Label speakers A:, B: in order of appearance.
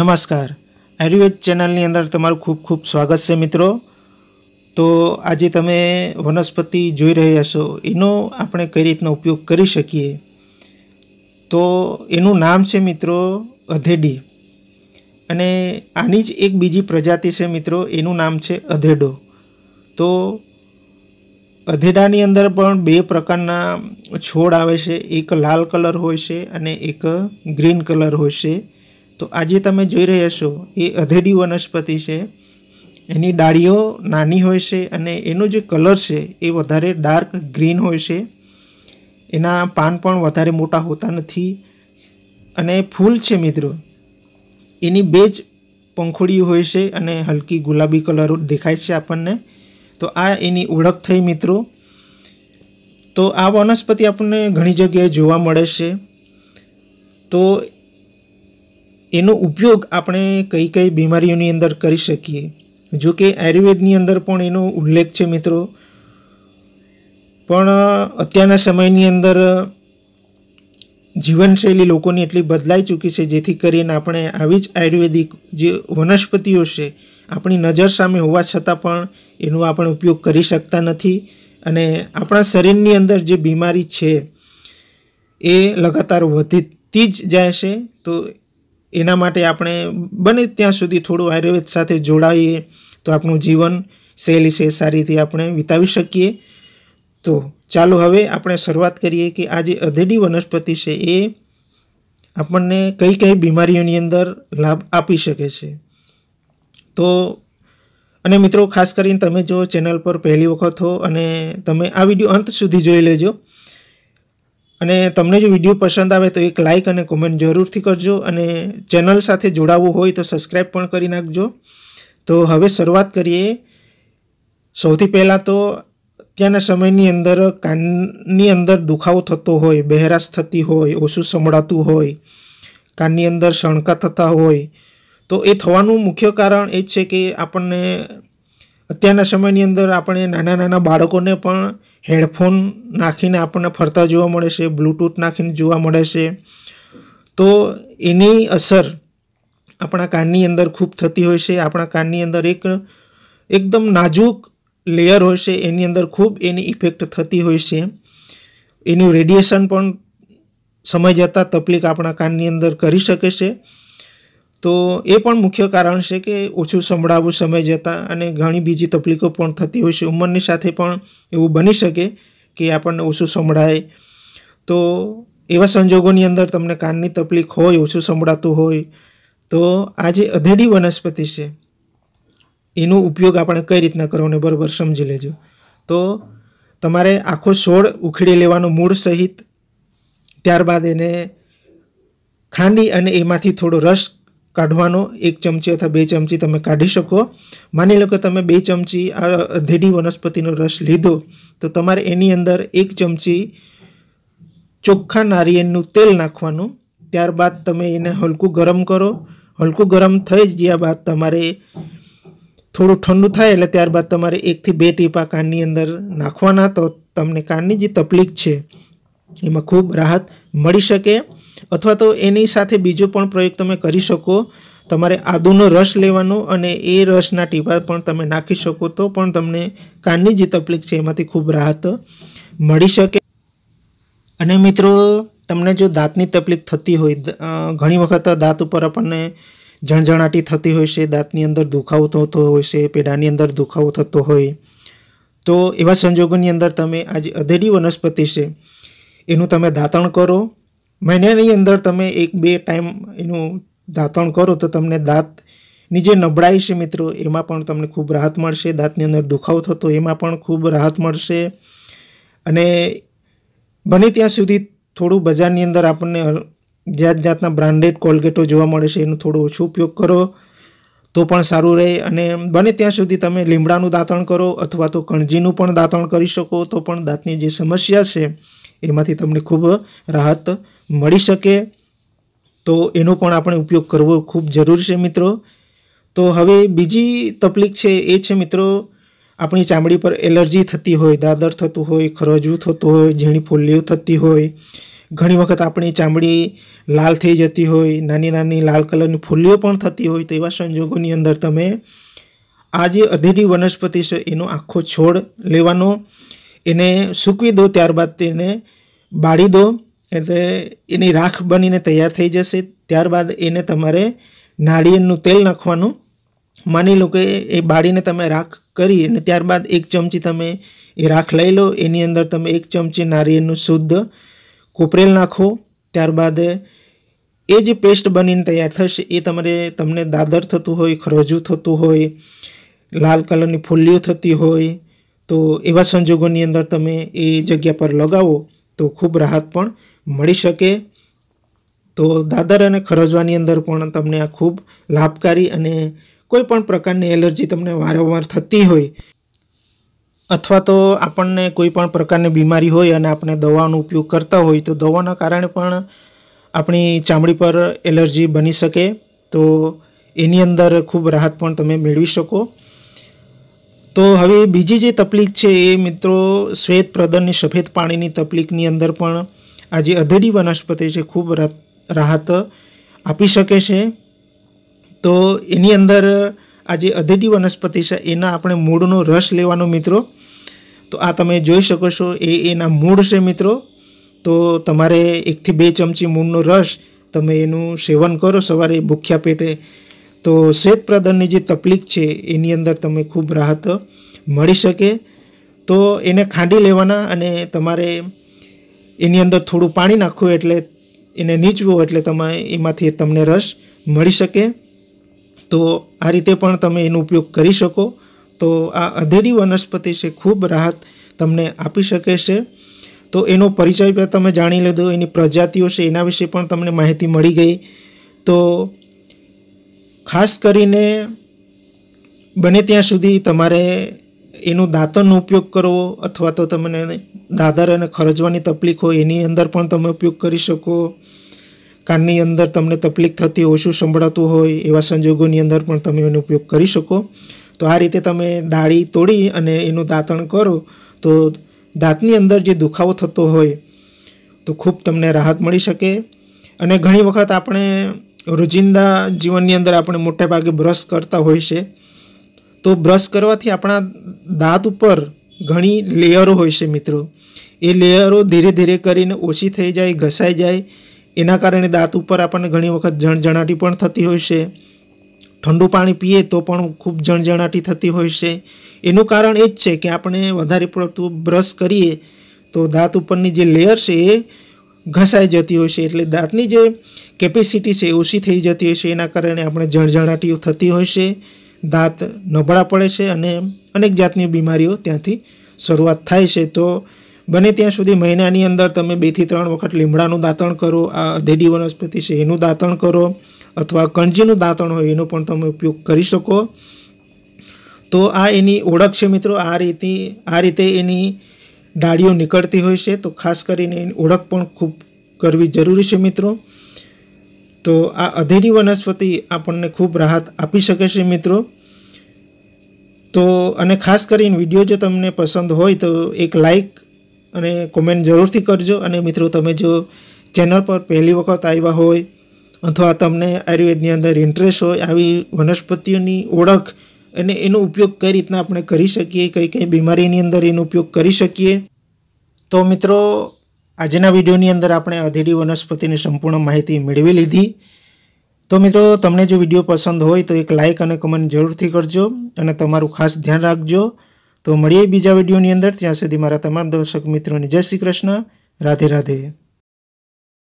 A: નમસ્કાર આયુર્વેદ ચેનલની અંદર તમારું ખૂબ ખૂબ સ્વાગત છે મિત્રો તો આજે તમે વનસ્પતિ જોઈ રહ્યા છો એનો આપણે કઈ રીતનો ઉપયોગ કરી શકીએ તો એનું નામ છે મિત્રો અધેડી અને આની જ એક બીજી પ્રજાતિ છે મિત્રો એનું નામ છે અધેડો તો અધેડાની અંદર પણ બે પ્રકારના છોડ આવે છે એક લાલ કલર હોય છે અને એક ગ્રીન કલર હોય છે તો આજે તમે જોઈ રહ્યા છો એ અધેડી વનસ્પતિ છે એની ડાળીઓ નાની હોય છે અને એનો જે કલર છે એ વધારે ડાર્ક ગ્રીન હોય છે એના પાન પણ વધારે મોટા હોતા નથી અને ફૂલ છે મિત્રો એની બે જ પંખોડી હોય છે અને હલકી ગુલાબી કલર દેખાય છે આપણને તો આ એની ઓળખ થઈ મિત્રો તો આ વનસ્પતિ આપણને ઘણી જગ્યાએ જોવા મળે છે તો એનો ઉપયોગ આપણે કઈ કઈ બીમારીઓની અંદર કરી શકીએ જો કે આયુર્વેદની અંદર પણ એનો ઉલ્લેખ છે મિત્રો પણ અત્યારના સમયની અંદર જીવનશૈલી લોકોની એટલી બદલાઈ ચૂકી છે જેથી કરીને આપણે આવી જ આયુર્વેદિક જે વનસ્પતિઓ છે આપણી નજર સામે હોવા છતાં પણ એનો આપણે ઉપયોગ કરી શકતા નથી અને આપણા શરીરની અંદર જે બીમારી છે એ લગાતાર વધતી જ જાય છે તો એના માટે આપણે બને ત્યાં સુધી થોડું આયુર્વેદ સાથે જોડાઈએ તો આપણું જીવન સહેલી સહેજ સારી રીતે આપણે વિતાવી શકીએ તો ચાલો હવે આપણે શરૂઆત કરીએ કે આ જે અધેડી વનસ્પતિ છે એ આપણને કઈ કઈ બીમારીઓની અંદર લાભ આપી શકે છે તો અને મિત્રો ખાસ કરીને તમે જો ચેનલ પર પહેલી વખત હો અને તમે આ વિડીયો અંત સુધી જોઈ લેજો અને તમને જો વિડીયો પસંદ આવે તો એક લાઇક અને કોમેન્ટ જરૂરથી કરજો અને ચેનલ સાથે જોડાવવું હોય તો સબસ્ક્રાઈબ પણ કરી નાખજો તો હવે શરૂઆત કરીએ સૌથી પહેલાં તો અત્યારના સમયની અંદર કાનની અંદર દુખાવો થતો હોય બહેરાશ થતી હોય ઓછું સંભળાતું હોય કાનની અંદર શણકા થતા હોય તો એ થવાનું મુખ્ય કારણ એ જ છે કે આપણને અત્યારના સમયની અંદર આપણે નાના નાના બાળકોને પણ હેડફોન નાખીને આપણને ફરતા જોવા મળે છે બ્લૂટૂથ નાખીને જોવા મળે છે તો એની અસર આપણા કાનની અંદર ખૂબ થતી હોય છે આપણા કાનની અંદર એક એકદમ નાજુક લેયર હોય છે એની અંદર ખૂબ એની ઇફેક્ટ થતી હોય છે એનું રેડિએશન પણ સમય જતાં તકલીફ આપણા કાનની અંદર કરી શકે છે તો એ પણ મુખ્ય કારણ છે કે ઓછું સંભળાવું સમય જતાં અને ઘણી બીજી તકલીફો પણ થતી હોય છે ઉંમરની સાથે પણ એવું બની શકે કે આપણને ઓછું સંભળાય તો એવા સંજોગોની અંદર તમને કાનની તકલીફ હોય ઓછું સંભળાતું હોય તો આ જે અધેડી વનસ્પતિ છે એનો ઉપયોગ આપણે કઈ રીતના ને બરાબર સમજી લેજો તો તમારે આખો છોડ ઉખેડી લેવાનો મૂળ સહિત ત્યારબાદ એને ખાંડી અને એમાંથી થોડો રસ કાઢવાનો એક ચમચી અથવા બે ચમચી તમે કાઢી શકો માની લો કે તમે બે ચમચી આ અધેડી વનસ્પતિનો રસ લીધો તો તમારે એની અંદર એક ચમચી ચોખ્ખા નારિયેળનું તેલ નાખવાનું ત્યારબાદ તમે એને હલકું ગરમ કરો હલકું ગરમ થઈ જ્યાં બાદ તમારે થોડું ઠંડુ થાય એટલે ત્યારબાદ તમારે એકથી બે ટીપા કાનની અંદર નાખવાના તો તમને કાનની જે તકલીફ છે એમાં ખૂબ રાહત મળી શકે અથવા તો એની સાથે બીજો પણ પ્રયોગ તમે કરી શકો તમારે આદુનો રસ લેવાનો અને એ રસના ટીપા પણ તમે નાખી શકો તો પણ તમને કાનની જે તકલીફ છે એમાંથી ખૂબ રાહત મળી શકે અને મિત્રો તમને જો દાંતની તકલીફ થતી હોય ઘણી વખત દાંત ઉપર આપણને જણજણાટી થતી હોય છે દાંતની અંદર દુખાવો થતો હોય છે પેઢાની અંદર દુખાવો થતો હોય તો એવા સંજોગોની અંદર તમે આજે અધેરી વનસ્પતિ છે એનું તમે દાંતણ કરો મહિનાની અંદર તમે એક બે ટાઈમ એનું દાંતણ કરો તો તમને દાંતની જે નબળાઈ છે મિત્રો એમાં પણ તમને ખૂબ રાહત મળશે દાંતની અંદર દુખાવો થતો એમાં પણ ખૂબ રાહત મળશે અને બને ત્યાં સુધી થોડું બજારની અંદર આપણને જાત જાતના બ્રાન્ડેડ કોલગેટો જોવા મળે છે એનો થોડો ઓછો ઉપયોગ કરો તો પણ સારું રહે અને બને ત્યાં સુધી તમે લીમડાનું દાંતણ કરો અથવા તો કણજીનું પણ દાંતણ કરી શકો તો પણ દાંતની જે સમસ્યા છે એમાંથી તમને ખૂબ રાહત મળી શકે તો એનો પણ આપણે ઉપયોગ કરવો ખૂબ જરૂરી છે મિત્રો તો હવે બીજી તકલીફ છે એ છે મિત્રો આપણી ચામડી પર એલર્જી થતી હોય દાદર થતું હોય ખરજવું થતું હોય ઝીણી ફોલ્લીઓ થતી હોય ઘણી વખત આપણી ચામડી લાલ થઈ જતી હોય નાની નાની લાલ કલરની ફોલ્લીઓ પણ થતી હોય તેવા સંજોગોની અંદર તમે આ જે અધેરી વનસ્પતિ છે એનો આખો છોડ લેવાનો એને સૂકવી દો ત્યારબાદ તેને બાળી દો એટલે એની રાખ બનીને તૈયાર થઈ જશે ત્યારબાદ એને તમારે નાળિયેરનું તેલ નાખવાનું માની લો કે એ બાળીને તમે રાખ કરી અને ત્યારબાદ એક ચમચી તમે એ રાખ લઈ લો એની અંદર તમે એક ચમચી નાળિયેરનું શુદ્ધ કોપરેલ નાખો ત્યારબાદ એ જે પેસ્ટ બનીને તૈયાર થશે એ તમારે તમને દાદર થતું હોય ખરજું થતું હોય લાલ કલરની ફૂલ્લીઓ થતી હોય તો એવા સંજોગોની અંદર તમે એ જગ્યા પર લગાવો તો ખૂબ રાહત પણ મળી શકે તો દાદર અને ખરજવાની અંદર પણ તમને આ ખૂબ લાભકારી અને કોઈ પણ પ્રકારની એલર્જી તમને વારંવાર થતી હોય અથવા તો આપણને કોઈ પણ પ્રકારની બીમારી હોય અને આપણે દવાનો ઉપયોગ કરતા હોય તો દવાના કારણે પણ આપણી ચામડી પર એલર્જી બની શકે તો એની અંદર ખૂબ રાહત પણ તમે મેળવી શકો તો હવે બીજી જે તકલીફ છે એ મિત્રો શ્વેત પ્રદરની સફેદ પાણીની તકલીફની અંદર પણ આ જે અધેડી વનસ્પતિ છે ખૂબ રાહત આપી શકે છે તો એની અંદર આ જે અધેડી વનસ્પતિ છે એના આપણે મૂળનો રસ લેવાનો મિત્રો તો આ તમે જોઈ શકો છો એ એના મૂળ છે મિત્રો તો તમારે એકથી બે ચમચી મૂળનો રસ તમે એનું સેવન કરો સવારે ભૂખ્યા પેટે તો શ્વેતપ્રદનની જે તકલીફ છે એની અંદર તમે ખૂબ રાહત મળી શકે તો એને ખાંડી લેવાના અને તમારે એની અંદર થોડું પાણી નાખવું એટલે એને નીચવું એટલે તમે એમાંથી તમને રસ મળી શકે તો આ રીતે પણ તમે એનો ઉપયોગ કરી શકો તો આ અધેડી વનસ્પતિ છે ખૂબ રાહત તમને આપી શકે છે તો એનો પરિચય તમે જાણી લીધો એની પ્રજાતિઓ છે એના વિશે પણ તમને માહિતી મળી ગઈ તો ખાસ કરીને બને ત્યાં સુધી તમારે એનું દાંતણનો ઉપયોગ કરવો અથવા તો તમને દાદર અને ખરજવાની તકલીફ હોય એની અંદર પણ તમે ઉપયોગ કરી શકો કાનની અંદર તમને તકલીફ થતી ઓછું સંભળાતું હોય એવા સંજોગોની અંદર પણ તમે એનો ઉપયોગ કરી શકો તો આ રીતે તમે ડાળી તોડી અને એનું દાંતણ કરો તો દાંતની અંદર જે દુખાવો થતો હોય તો ખૂબ તમને રાહત મળી શકે અને ઘણી વખત આપણે રોજિંદા જીવનની અંદર આપણે મોટે ભાગે બ્રશ કરતા હોય છે તો બ્રશ કરવાથી આપણા દાંત ઉપર ઘણી લેયરો હોય છે મિત્રો એ લેયરો ધીરે ધીરે કરીને ઓછી થઈ જાય ઘસાઈ જાય એના કારણે દાંત ઉપર આપણને ઘણી વખત જણજણાટી પણ થતી હોય છે ઠંડુ પાણી પીએ તો પણ ખૂબ જણજણાટી થતી હોય છે એનું કારણ એ જ છે કે આપણે વધારે પડતું બ્રશ કરીએ તો દાંત ઉપરની જે લેયર છે એ ઘસાઈ જતી હોય છે એટલે દાંતની જે કેપેસિટી છે એ ઓછી થઈ જતી હોય છે એના કારણે આપણે જણજણાટીઓ થતી હોય છે દાંત નબળા પડે છે અને અનેક જાતની બીમારીઓ ત્યાંથી શરૂઆત થાય છે તો બને ત્યાં સુધી મહિનાની અંદર તમે બેથી ત્રણ વખત લીમડાનું દાંતણ કરો આ અધેડી વનસ્પતિ છે એનું દાંતણ કરો અથવા કણજીનું દાંતણ હોય એનો પણ તમે ઉપયોગ કરી શકો તો આ એની ઓળખ છે મિત્રો આ રીતે આ રીતે એની ડાળીઓ નીકળતી હોય છે તો ખાસ કરીને એની ઓળખ પણ ખૂબ કરવી જરૂરી છે મિત્રો તો આ અધેરી વનસ્પતિ આપણને ખૂબ રાહત આપી શકે છે મિત્રો તો અને ખાસ કરીને વિડીયો જો તમને પસંદ હોય તો એક લાઈક અને કોમેન્ટ જરૂરથી કરજો અને મિત્રો તમે જો ચેનલ પર પહેલી વખત આવ્યા હોય અથવા તમને આયુર્વેદની અંદર ઇન્ટરેસ્ટ હોય આવી વનસ્પતિઓની ઓળખ અને એનો ઉપયોગ કઈ રીતના આપણે કરી શકીએ કઈ કઈ બીમારીની અંદર એનો ઉપયોગ કરી શકીએ તો મિત્રો આજના વિડીયોની અંદર આપણે અધેડી વનસ્પતિની સંપૂર્ણ માહિતી મેળવી લીધી તો મિત્રો તમને જો વિડીયો પસંદ હોય તો એક લાઇક અને કમેન્ટ જરૂરથી કરજો અને તમારું ખાસ ધ્યાન રાખજો તો મળીએ બીજા વિડીયોની અંદર ત્યાં સુધી મારા તમામ દર્શક મિત્રોને જય શ્રી કૃષ્ણ રાધે રાધે